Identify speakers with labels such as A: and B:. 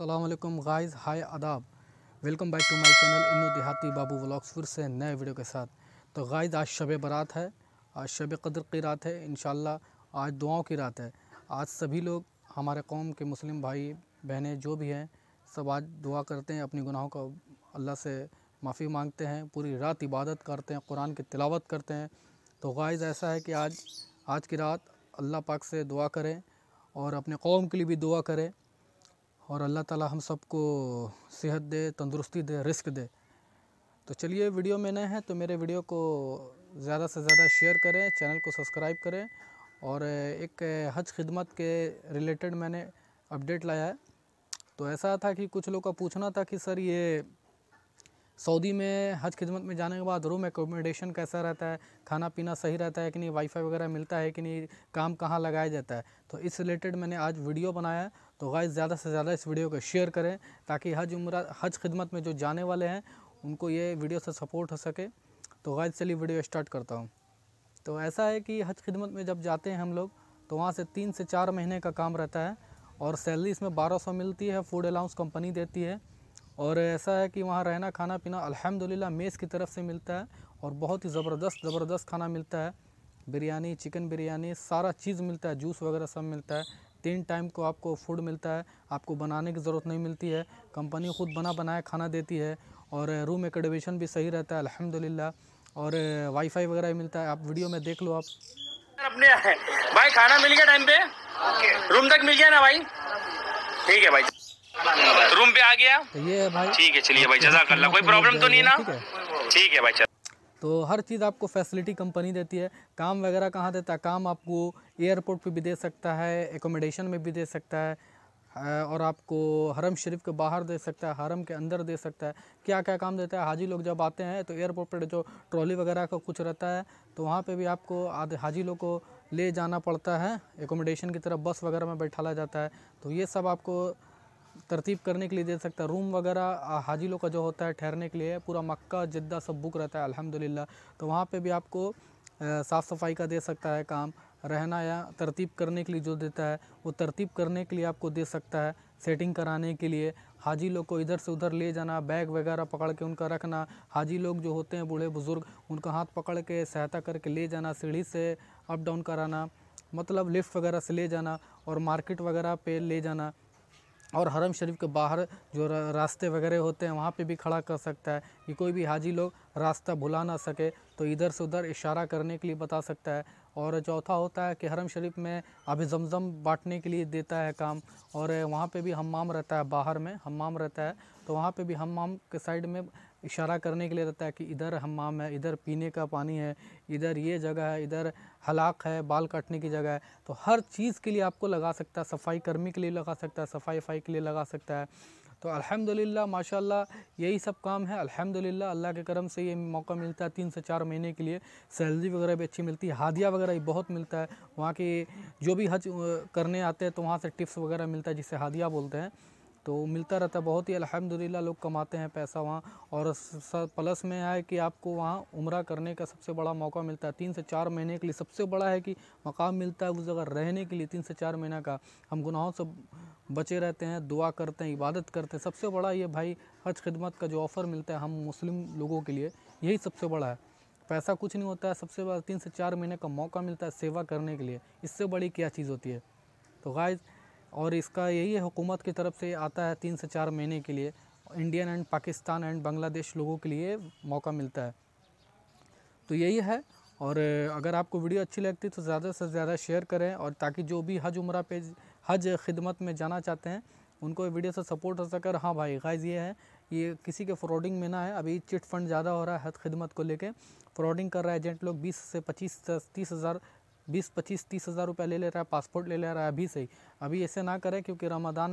A: अल्लाम guys hi आदाब welcome back to my channel in Dehati Babu vlogs फिर से नए वीडियो के साथ तो गाइज़ आज शब बरात है आज शब कदर की रात है इन आज दुआओं की रात है आज सभी लोग हमारे कौम के मुस्लिम भाई बहनें जो भी हैं सब आज दुआ करते हैं अपनी गुनाहों का अल्लाह से माफ़ी मांगते हैं पूरी रात इबादत करते हैं कुरान की तिलावत करते हैं तो गाइज़ ऐसा है कि आज आज की रात अल्लाह पाक से दुआ करें और अपने कौम के लिए भी दुआ करें और अल्लाह ताला हम सबको सेहत दे तंदुरुस्ती दे रिस्क दे तो चलिए वीडियो में नए हैं तो मेरे वीडियो को ज़्यादा से ज़्यादा शेयर करें चैनल को सब्सक्राइब करें और एक हज खिदमत के रिलेटेड मैंने अपडेट लाया है तो ऐसा था कि कुछ लोग का पूछना था कि सर ये सऊदी में हज खिदमत में जाने के बाद रूम एकोमोडेशन कैसा रहता है खाना पीना सही रहता है कि नहीं वाईफाई वगैरह मिलता है कि नहीं काम कहाँ लगाया जाता है तो इस रिलेटेड मैंने आज वीडियो बनाया तो गाय ज़्यादा से ज़्यादा इस वीडियो को शेयर करें ताकि हज उम्र हज खिदमत में जो जाने वाले हैं उनको ये वीडियो से सपोर्ट हो सके तो गाय चलिए वीडियो स्टार्ट करता हूँ तो ऐसा है कि हज खिदमत में जब जाते हैं हम लोग तो वहाँ से तीन से चार महीने का काम रहता है और सैलरी इसमें बारह सौ मिलती है फूड अलाउंस कंपनी देती है और ऐसा है कि वहाँ रहना खाना पीना अल्हम्दुलिल्लाह मेज़ की तरफ से मिलता है और बहुत ही ज़बरदस्त ज़बरदस्त खाना मिलता है बिरयानी चिकन बिरयानी सारा चीज़ मिलता है जूस वगैरह सब मिलता है तीन टाइम को आपको फूड मिलता है आपको बनाने की ज़रूरत नहीं मिलती है कंपनी ख़ुद बना बनाया खाना देती है और रूम एकोडेशन भी सही रहता है अलहमदिल्ला और वाईफाई वगैरह मिलता है आप वीडियो में देख लो आप अपने भाई खाना मिल गया टाइम पे रूम तक मिल गया ना भाई ठीक है भाई रूम पे आ गया तो ये भाई ठीक है चलिए भाई जजाक कोई प्रॉब्लम तो नहीं ना ठीक है भाई तो हर चीज़ आपको फैसिलिटी कंपनी देती है काम वगैरह कहाँ देता है काम आपको एयरपोर्ट पे भी दे सकता है एकोमोडेशन में भी दे सकता है और आपको हरम शरीफ के बाहर दे सकता है हरम के अंदर दे सकता है क्या क्या काम देता है हाजी लोग जब आते हैं तो एयरपोर्ट पर जो ट्रॉली वगैरह का कुछ रहता है तो वहाँ पे भी आपको आधे हाजी लोग को ले जाना पड़ता है एकोमोडेशन की तरफ बस वगैरह में बैठाला जाता है तो ये सब आपको तरतीब करने के लिए दे सकता है रूम वगैरह हाजी लोग का जो होता है ठहरने के लिए पूरा मक्का जिद्दा सब बुक रहता है अल्हम्दुलिल्लाह तो वहाँ पे भी आपको साफ़ सफाई का दे सकता है काम रहना या तरतीब करने के लिए जो देता है वो तरतीब करने के लिए आपको दे सकता है सेटिंग कराने के लिए हाजी लोग को इधर से उधर ले जाना बैग वगैरह पकड़ के उनका रखना हाजी लोग जो होते हैं बूढ़े बुज़ुर्ग उनका हाथ पकड़ के सहायता करके ले जाना सीढ़ी से अप डाउन कराना मतलब लिफ्ट वगैरह से ले जाना और मार्केट वगैरह पे ले जाना और हरम शरीफ के बाहर जो रास्ते वगैरह होते हैं वहाँ पे भी खड़ा कर सकता है कि कोई भी हाजी लोग रास्ता भुला ना सके तो इधर से उधर इशारा करने के लिए बता सकता है और चौथा होता है कि हरम शरीफ में अभी जमजम बांटने के लिए देता है काम और वहाँ पे भी हमाम रहता है बाहर में हमाम रहता है तो वहाँ पे भी हमाम के साइड में इशारा करने के लिए रहता है कि इधर हमाम है इधर पीने का पानी है इधर ये जगह है इधर हलाक है बाल काटने की जगह है तो हर चीज़ के लिए आपको लगा सकता है सफाई कर्मी के लिए लगा सकता है सफाई वफाई के लिए लगा सकता है तो अल्हम्दुलिल्लाह माशाल्लाह यही सब काम है अल्हम्दुलिल्लाह अल्लाह के करम से ये मौका मिलता है तीन से चार महीने के लिए सैलरी वगैरह भी अच्छी मिलती है हादिया वगैरह भी बहुत मिलता है वहाँ के जो भी हज करने आते हैं तो वहाँ से टिप्स वगैरह मिलता है जिसे हादिया बोलते हैं तो मिलता रहता है बहुत ही अल्हम्दुलिल्लाह लोग कमाते हैं पैसा वहाँ और प्लस में है कि आपको वहाँ उम्र करने का सबसे बड़ा मौका मिलता है तीन से चार महीने के लिए सबसे बड़ा है कि मकाम मिलता है उस जगह रहने के लिए तीन से चार महीना का हम गुनाहों से बचे रहते हैं दुआ करते हैं इबादत करते हैं सबसे बड़ा ये भाई हज खिदमत का जो ऑफ़र मिलता है हम मुस्लिम लोगों के लिए यही सबसे बड़ा है पैसा कुछ नहीं होता है सबसे बड़ा तीन से चार महीने का मौका मिलता है सेवा करने के लिए इससे बड़ी क्या चीज़ होती है तो गाइज़ और इसका यही है हुकूमत की तरफ से आता है तीन से चार महीने के लिए Indian and Pakistan and Bangladesh लोगों के लिए मौका मिलता है तो यही है और अगर आपको वीडियो अच्छी लगती तो ज़्यादा से ज़्यादा शेयर करें और ताकि जो भी हज उम्र पे हज खिदमत में जाना चाहते हैं उनको वीडियो से सपोर्ट हो सकर हाँ भाई गाइज ये है ये किसी के फ्रॉडिंग में ना है अभी चिट फंड ज़्यादा हो रहा है हज खिदमत को लेके फ्रॉडिंग कर रहा है एजेंट लोग बीस से पच्चीस तीस हज़ार बीस पच्चीस तीस हज़ार रुपया ले ले रहा है पासपोर्ट ले ले रहा है अभी से ही अभी ऐसे ना करें क्योंकि रमदान